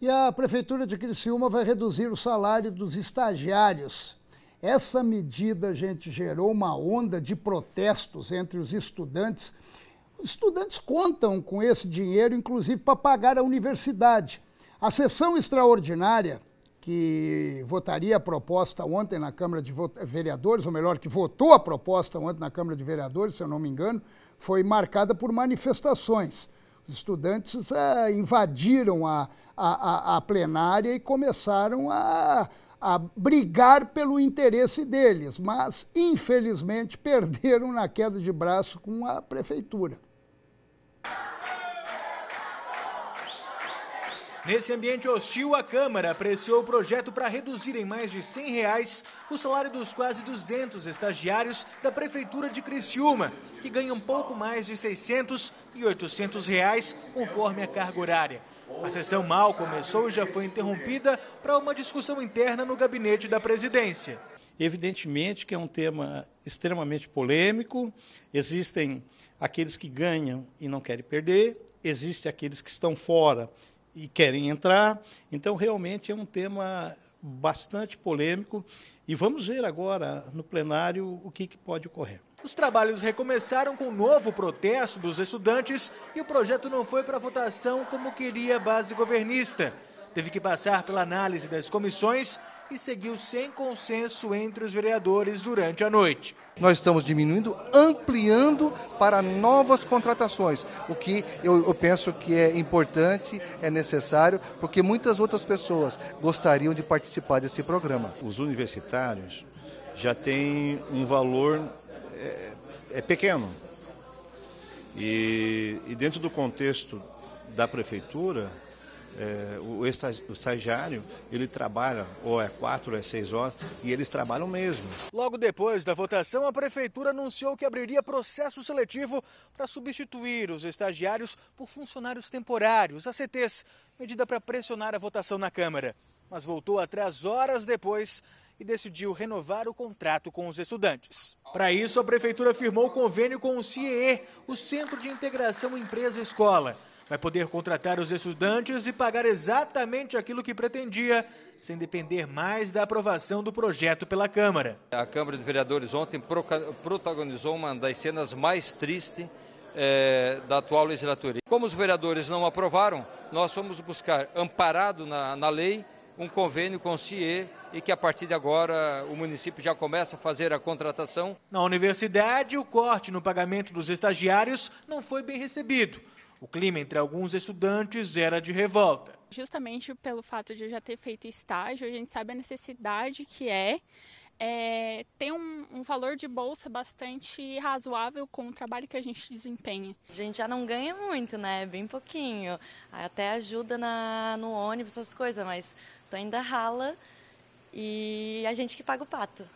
E a Prefeitura de Criciúma vai reduzir o salário dos estagiários. Essa medida, gente, gerou uma onda de protestos entre os estudantes. Os estudantes contam com esse dinheiro, inclusive, para pagar a universidade. A sessão extraordinária, que votaria a proposta ontem na Câmara de Vereadores, ou melhor, que votou a proposta ontem na Câmara de Vereadores, se eu não me engano, foi marcada por manifestações estudantes é, invadiram a, a, a, plenária e começaram a, a brigar pelo interesse deles, mas infelizmente perderam na queda de braço com a prefeitura. Nesse ambiente hostil, a Câmara apreciou o projeto para reduzir em mais de 100 reais o salário dos quase 200 estagiários da Prefeitura de Criciúma, que ganham pouco mais de 600 e 800 reais, conforme a carga horária. A sessão mal começou e já foi interrompida para uma discussão interna no gabinete da presidência. Evidentemente que é um tema extremamente polêmico. Existem aqueles que ganham e não querem perder, existem aqueles que estão fora e querem entrar. Então, realmente é um tema bastante polêmico e vamos ver agora no plenário o que, que pode ocorrer. Os trabalhos recomeçaram com um novo protesto dos estudantes e o projeto não foi para votação como queria a base governista. Teve que passar pela análise das comissões e seguiu sem consenso entre os vereadores durante a noite. Nós estamos diminuindo, ampliando para novas contratações, o que eu, eu penso que é importante, é necessário, porque muitas outras pessoas gostariam de participar desse programa. Os universitários já têm um valor é, é pequeno. E, e dentro do contexto da prefeitura, é, o, o estagiário, ele trabalha, ou é quatro, ou é seis horas, e eles trabalham mesmo. Logo depois da votação, a prefeitura anunciou que abriria processo seletivo para substituir os estagiários por funcionários temporários, ACTs, medida para pressionar a votação na Câmara. Mas voltou atrás horas depois e decidiu renovar o contrato com os estudantes. Para isso, a prefeitura firmou o convênio com o CIE, o Centro de Integração Empresa-Escola vai poder contratar os estudantes e pagar exatamente aquilo que pretendia, sem depender mais da aprovação do projeto pela Câmara. A Câmara de Vereadores ontem protagonizou uma das cenas mais tristes é, eh, da atual legislatura. Como os vereadores não aprovaram, nós fomos buscar, amparado na, na lei, um convênio com o CIE e que a partir de agora o município já começa a fazer a contratação. Na universidade, o corte no pagamento dos estagiários não foi bem recebido. O clima entre alguns estudantes era de revolta. Justamente pelo fato de eu já ter feito estágio, a gente sabe a necessidade que é, é ter um, um valor de bolsa bastante razoável com o trabalho que a gente desempenha. A gente já não ganha muito, né? Bem pouquinho. Até ajuda na, no ônibus, essas coisas, mas tu ainda rala e a gente que paga o pato.